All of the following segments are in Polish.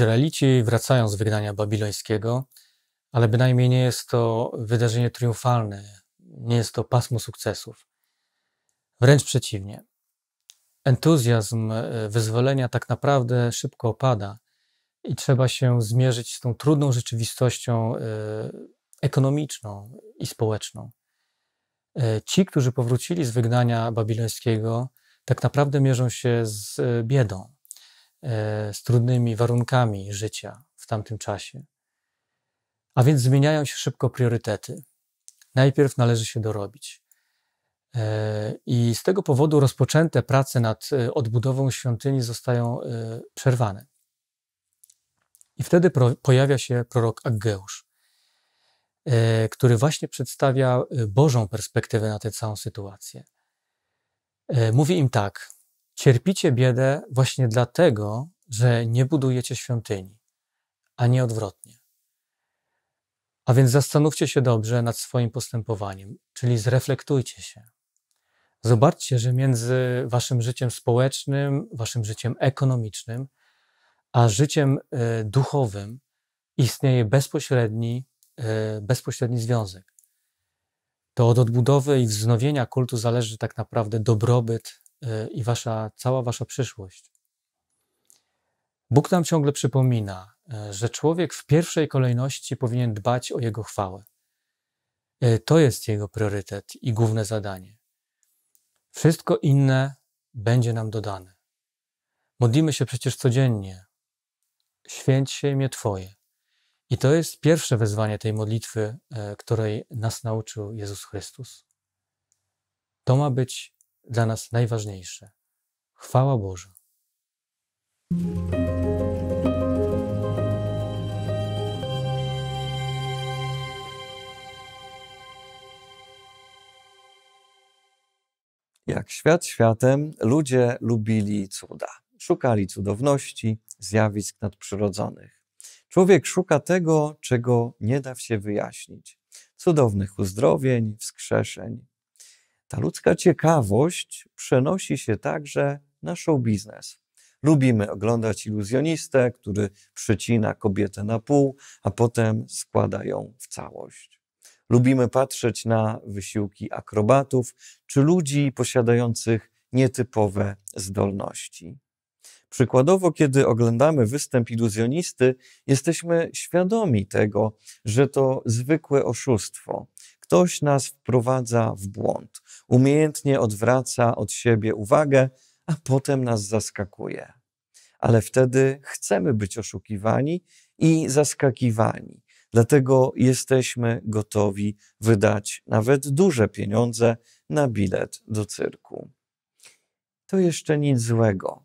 Izraelici wracają z wygnania babilońskiego, ale bynajmniej nie jest to wydarzenie triumfalne, nie jest to pasmo sukcesów. Wręcz przeciwnie. Entuzjazm e, wyzwolenia tak naprawdę szybko opada i trzeba się zmierzyć z tą trudną rzeczywistością e, ekonomiczną i społeczną. E, ci, którzy powrócili z wygnania babilońskiego, tak naprawdę mierzą się z biedą E, z trudnymi warunkami życia w tamtym czasie. A więc zmieniają się szybko priorytety. Najpierw należy się dorobić. E, I z tego powodu rozpoczęte prace nad e, odbudową świątyni zostają przerwane. I wtedy pojawia się prorok Aggeusz, który właśnie przedstawia Bożą perspektywę na tę całą sytuację. Mówi im tak: Cierpicie biedę właśnie dlatego, że nie budujecie świątyni, a nie odwrotnie. A więc zastanówcie się dobrze nad swoim postępowaniem, czyli zreflektujcie się. Zobaczcie, że między waszym życiem społecznym, waszym życiem ekonomicznym, a życiem e, duchowym istnieje bezpośredni, e, bezpośredni związek. To od odbudowy i wznowienia kultu zależy tak naprawdę dobrobyt Y, i wasza, cała wasza przyszłość. Bóg nam ciągle przypomina, y, że człowiek w pierwszej kolejności powinien dbać o jego chwałę. Y, to jest jego priorytet i główne zadanie. Wszystko inne będzie nam dodane. Modlimy się przecież codziennie. Święć się imię Twoje. I to jest pierwsze wezwanie tej modlitwy, której nas nauczył Jezus Chrystus. To ma być dla nas najważniejsze. Chwała Boża. Jak świat światem, ludzie lubili cuda. Szukali cudowności, zjawisk nadprzyrodzonych. Człowiek szuka tego, czego nie da się wyjaśnić. Cudownych uzdrowień, wskrzeszeń, ta ludzka ciekawość przenosi się także na show biznes. Lubimy oglądać iluzjonistę, który przecina kobietę na pół, a potem składa ją w całość. Lubimy patrzeć na wysiłki akrobatów czy ludzi posiadających nietypowe zdolności. Przykładowo, kiedy oglądamy występ iluzjonisty, jesteśmy świadomi tego, że to zwykłe oszustwo, Ktoś nas wprowadza w błąd, umiejętnie odwraca od siebie uwagę, a potem nas zaskakuje. Ale wtedy chcemy być oszukiwani i zaskakiwani. Dlatego jesteśmy gotowi wydać nawet duże pieniądze na bilet do cyrku. To jeszcze nic złego.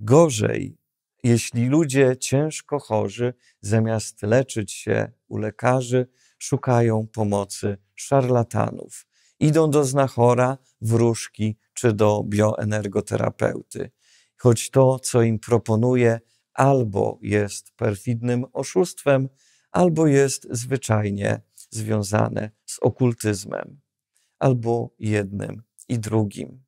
Gorzej, jeśli ludzie ciężko chorzy, zamiast leczyć się u lekarzy, szukają pomocy szarlatanów. Idą do znachora, wróżki czy do bioenergoterapeuty. Choć to, co im proponuje, albo jest perfidnym oszustwem, albo jest zwyczajnie związane z okultyzmem, albo jednym i drugim.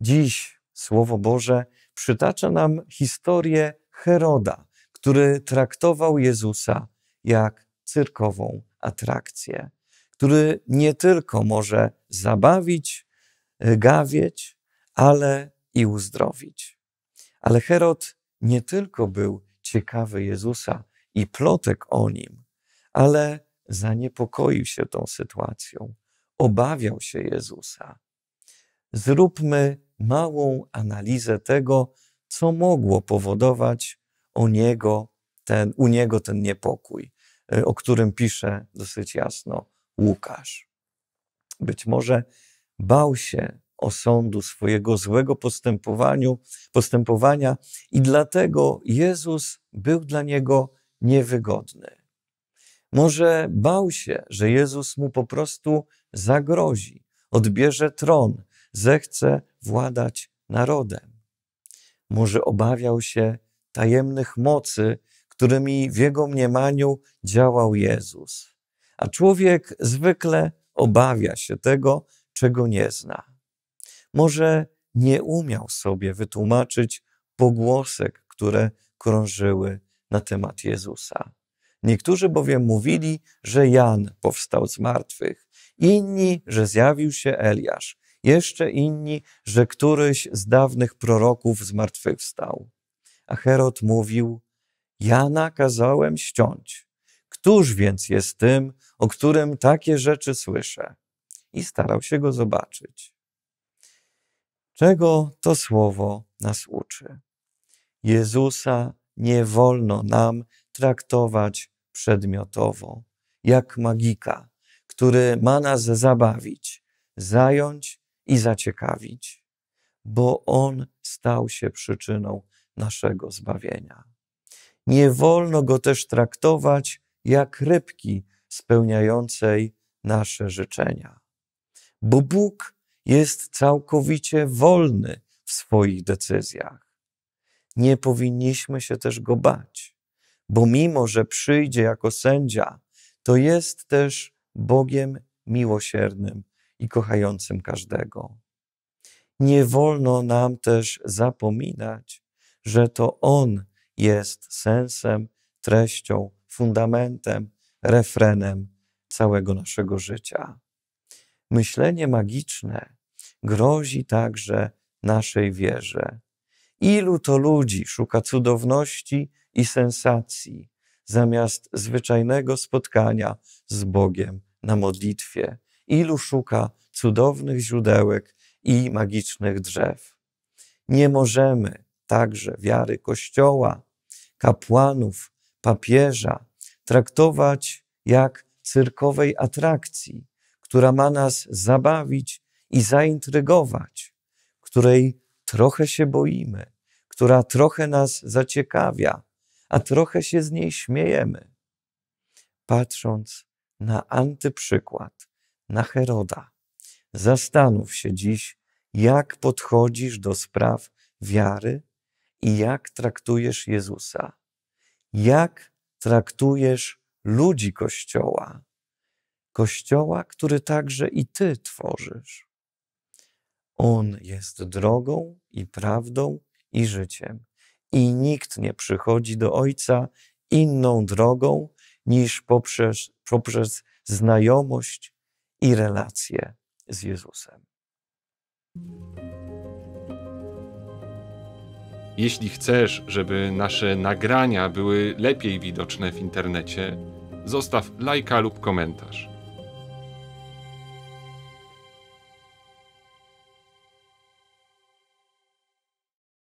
Dziś Słowo Boże przytacza nam historię Heroda, który traktował Jezusa jak cyrkową atrakcję który nie tylko może zabawić, y, gawieć, ale i uzdrowić. Ale Herod nie tylko był ciekawy Jezusa i plotek o nim, ale zaniepokoił się tą sytuacją, obawiał się Jezusa. Zróbmy małą analizę tego, co mogło powodować u niego ten, u niego ten niepokój, y, o którym pisze dosyć jasno Łukasz. Być może bał się osądu swojego złego postępowania i dlatego Jezus był dla niego niewygodny. Może bał się, że Jezus mu po prostu zagrozi, odbierze tron, zechce władać narodem. Może obawiał się tajemnych mocy, którymi w jego mniemaniu działał Jezus a człowiek zwykle obawia się tego, czego nie zna. Może nie umiał sobie wytłumaczyć pogłosek, które krążyły na temat Jezusa. Niektórzy bowiem mówili, że Jan powstał z martwych, inni, że zjawił się Eliasz, jeszcze inni, że któryś z dawnych proroków zmartwychwstał. A Herod mówił: „Ja nakazałem ściąć, Któż więc jest tym, o którym takie rzeczy słyszę? I starał się go zobaczyć. Czego to słowo nas uczy? Jezusa nie wolno nam traktować przedmiotowo, jak magika, który ma nas zabawić, zająć i zaciekawić, bo On stał się przyczyną naszego zbawienia. Nie wolno go też traktować jak rybki spełniającej nasze życzenia. Bo Bóg jest całkowicie wolny w swoich decyzjach. Nie powinniśmy się też go bać, bo mimo, że przyjdzie jako sędzia, to jest też Bogiem miłosiernym i kochającym każdego. Nie wolno nam też zapominać, że to On jest sensem, treścią fundamentem, refrenem całego naszego życia. Myślenie magiczne grozi także naszej wierze. Ilu to ludzi szuka cudowności i sensacji zamiast zwyczajnego spotkania z Bogiem na modlitwie? Ilu szuka cudownych źródełek i magicznych drzew? Nie możemy także wiary Kościoła, kapłanów papieża traktować jak cyrkowej atrakcji, która ma nas zabawić i zaintrygować, której trochę się boimy, która trochę nas zaciekawia, a trochę się z niej śmiejemy. Patrząc na antyprzykład, na Heroda, zastanów się dziś, jak podchodzisz do spraw wiary i jak traktujesz Jezusa jak traktujesz ludzi Kościoła, Kościoła, który także i Ty tworzysz. On jest drogą i prawdą i życiem. I nikt nie przychodzi do Ojca inną drogą niż poprzez, poprzez znajomość i relacje z Jezusem. Jeśli chcesz, żeby nasze nagrania były lepiej widoczne w internecie, zostaw lajka lub komentarz.